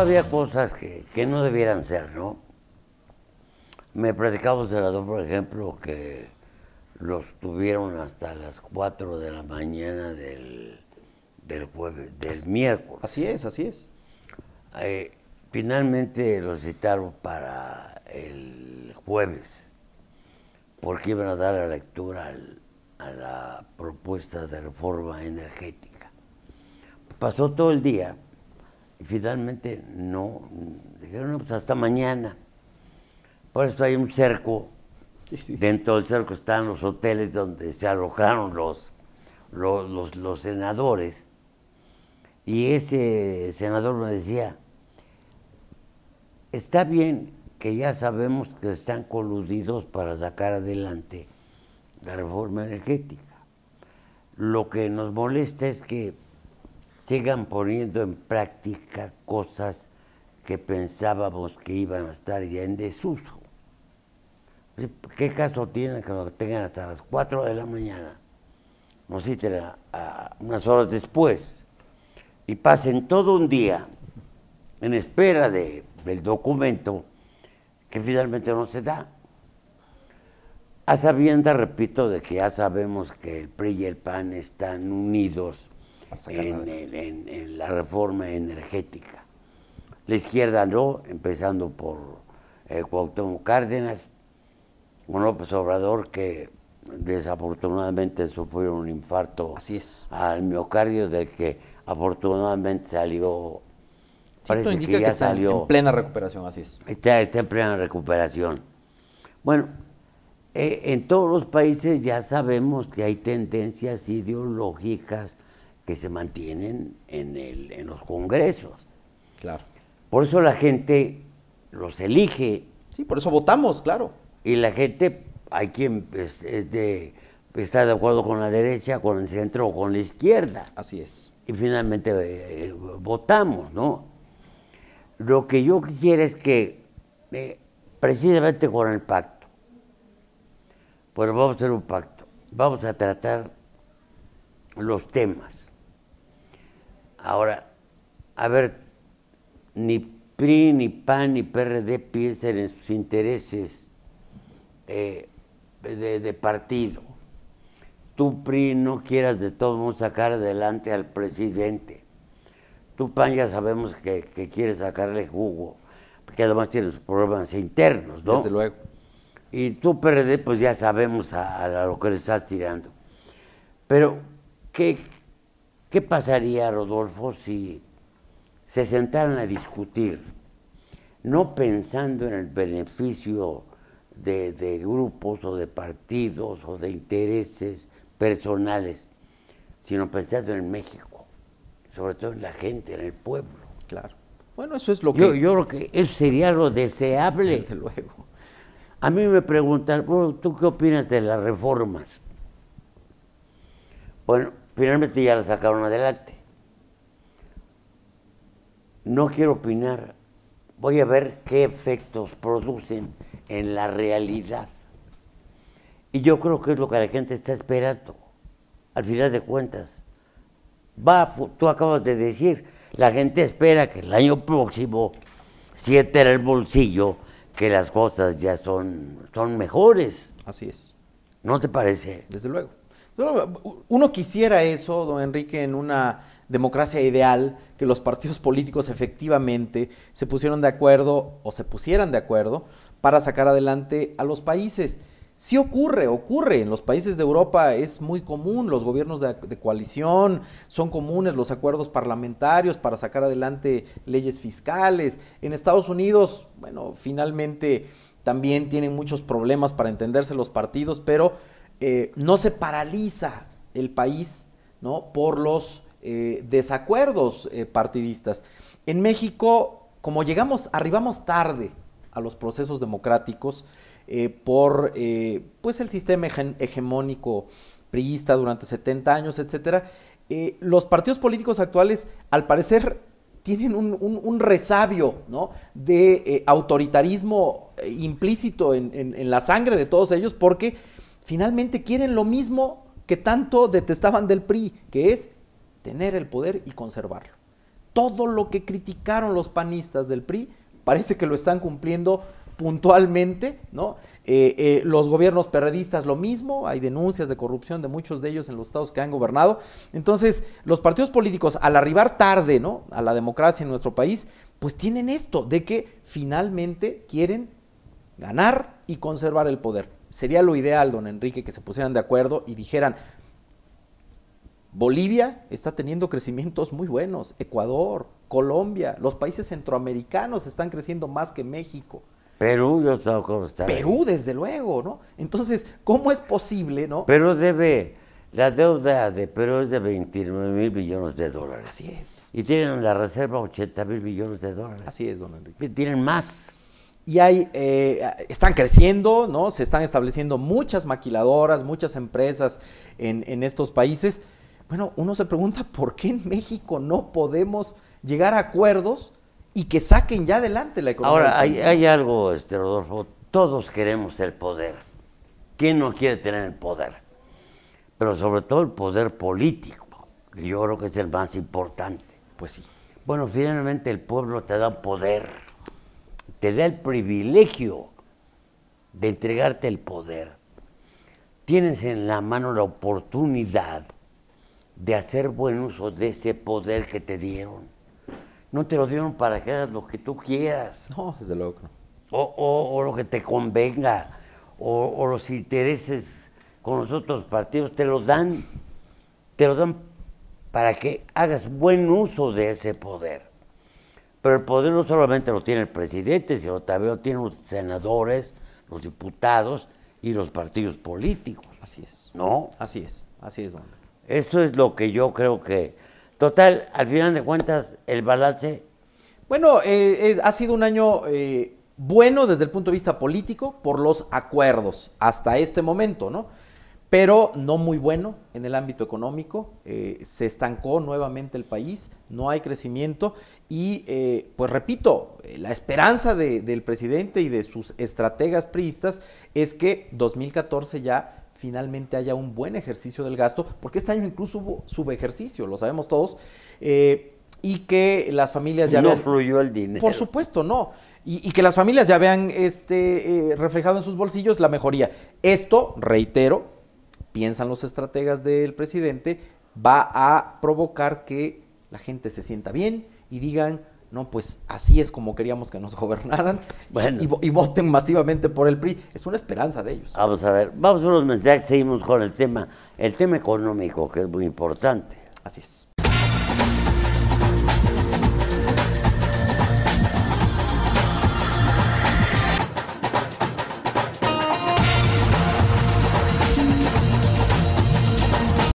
había cosas que, no debieran ser, ¿no? Me platicaba un por ejemplo, que los tuvieron hasta las 4 de la mañana del, del jueves, del miércoles. Así es, así es. Eh, finalmente los citaron para el jueves, porque iban a dar la lectura a la propuesta de reforma energética. Pasó todo el día y finalmente no, dijeron, no, pues hasta mañana. Por eso hay un cerco. Dentro del cerco están los hoteles donde se alojaron los, los, los, los senadores. Y ese senador me decía, está bien que ya sabemos que están coludidos para sacar adelante la reforma energética. Lo que nos molesta es que sigan poniendo en práctica cosas que pensábamos que iban a estar ya en desuso. ¿Qué caso tiene que lo tengan hasta las 4 de la mañana? no sé, a, unas horas después y pasen todo un día en espera de, del documento que finalmente no se da. A sabiendas, repito, de que ya sabemos que el PRI y el PAN están unidos en, la reforma energética. La izquierda no, empezando por eh, Cuauhtémoc Cárdenas, un López Obrador que desafortunadamente sufrió un infarto al miocardio del que afortunadamente salió parece que ya está salió en plena recuperación así es está, en plena recuperación bueno eh, en todos los países ya sabemos que hay tendencias ideológicas que se mantienen en, el, en los congresos. Claro. Por eso la gente los elige. Sí, por eso votamos, claro. Y la gente, hay quien pues, es, de, está de acuerdo con la derecha, con el centro o con la izquierda. Así es. Y finalmente eh, votamos, ¿no? Lo que yo quisiera es que, eh, precisamente con el pacto, pues vamos a hacer un pacto, vamos a tratar los temas Ahora, a ver, ni PRI, ni PAN, ni PRD piensan en sus intereses eh, de, partido. Tú, PRI, no quieras de todo modo sacar adelante al presidente. Tú, PAN, ya sabemos que, quiere sacarle jugo, porque además tiene sus problemas internos, ¿no? Desde luego. Y tú, PRD, pues ya sabemos a, a lo que le estás tirando. Pero, ¿qué, ¿Qué pasaría, Rodolfo, si se sentaran a discutir, no pensando en el beneficio de, grupos o de partidos o de intereses personales, sino pensando en México, sobre todo en la gente, en el pueblo? Claro. Bueno, eso es lo que... Yo, creo que eso sería lo deseable. Desde luego. A mí me preguntan, ¿tú qué opinas de las reformas? Bueno, Finalmente ya la sacaron adelante. No quiero opinar, voy a ver qué efectos producen en la realidad. Y yo creo que es lo que la gente está esperando. Al final de cuentas, va, tú acabas de decir, la gente espera que el año próximo siete era el bolsillo, que las cosas ya son, son mejores. Así es. ¿No te parece? Desde luego. Uno quisiera eso, don Enrique, en una democracia ideal, que los partidos políticos efectivamente se pusieron de acuerdo o se pusieran de acuerdo para sacar adelante a los países. Sí ocurre, ocurre. En los países de Europa es muy común, los gobiernos de, de, coalición son comunes, los acuerdos parlamentarios para sacar adelante leyes fiscales. En Estados Unidos, bueno, finalmente también tienen muchos problemas para entenderse los partidos, pero eh, no se paraliza el país ¿no? por los eh, desacuerdos eh, partidistas. En México, como llegamos, arribamos tarde a los procesos democráticos por pues el sistema hegemónico priista durante 70 años, etcétera, los partidos políticos actuales, al parecer, tienen un, resabio ¿no? de autoritarismo implícito en, en, la sangre de todos ellos porque finalmente quieren lo mismo que tanto detestaban del PRI, que es tener el poder y conservarlo. Todo lo que criticaron los panistas del PRI parece que lo están cumpliendo puntualmente, ¿no? Eh, eh, los gobiernos perredistas lo mismo, hay denuncias de corrupción de muchos de ellos en los estados que han gobernado. Entonces, los partidos políticos, al arribar tarde ¿no? a la democracia en nuestro país, pues tienen esto, de que finalmente quieren ganar y conservar el poder sería lo ideal, don Enrique, que se pusieran de acuerdo y dijeran, Bolivia está teniendo crecimientos muy buenos, Ecuador, Colombia, los países centroamericanos están creciendo más que México. Perú, yo tengo cómo está. Perú, desde luego, ¿no? Entonces, ¿cómo es posible, no? Pero debe, la deuda de Perú es de 29 mil millones de dólares. Así es. Y tienen en la reserva 80 mil millones de dólares. Así es, don Enrique. tienen más y hay, eh, están creciendo, ¿no? Se están estableciendo muchas maquiladoras, muchas empresas en, estos países. Bueno, uno se pregunta por qué en México no podemos llegar a acuerdos y que saquen ya adelante la economía. Ahora, hay, hay, algo, este, Rodolfo, todos queremos el poder. ¿Quién no quiere tener el poder? Pero sobre todo el poder político, que yo creo que es el más importante. Pues sí. Bueno, finalmente el pueblo te da poder te da el privilegio de entregarte el poder. Tienes en la mano la oportunidad de hacer buen uso de ese poder que te dieron. No te lo dieron para que hagas lo que tú quieras. No, desde luego O, lo que te convenga, o, los intereses con los otros partidos, te lo dan, te lo dan para que hagas buen uso de ese poder. Pero el poder no solamente lo tiene el presidente, sino también lo tienen los senadores, los diputados y los partidos políticos. Así es. ¿No? Así es, así es, don. Eso es lo que yo creo que... Total, al final de cuentas, el balance... Bueno, eh, ha sido un año eh, bueno desde el punto de vista político por los acuerdos hasta este momento, ¿no? pero no muy bueno en el ámbito económico, eh, se estancó nuevamente el país, no hay crecimiento y eh, pues repito, eh, la esperanza del presidente y de sus estrategas priistas es que 2014 ya finalmente haya un buen ejercicio del gasto, porque este año incluso hubo subejercicio, lo sabemos todos, y que las familias ya... No fluyó el dinero. Por supuesto, no. Y, que las familias ya vean este, reflejado en sus bolsillos la mejoría. Esto, reitero, piensan los estrategas del presidente, va a provocar que la gente se sienta bien y digan, no, pues así es como queríamos que nos gobernaran y, voten masivamente por el PRI. Es una esperanza de ellos. Vamos ah, pues, a ver, vamos a unos mensajes, seguimos con el tema, el tema económico, que es muy importante. Así es.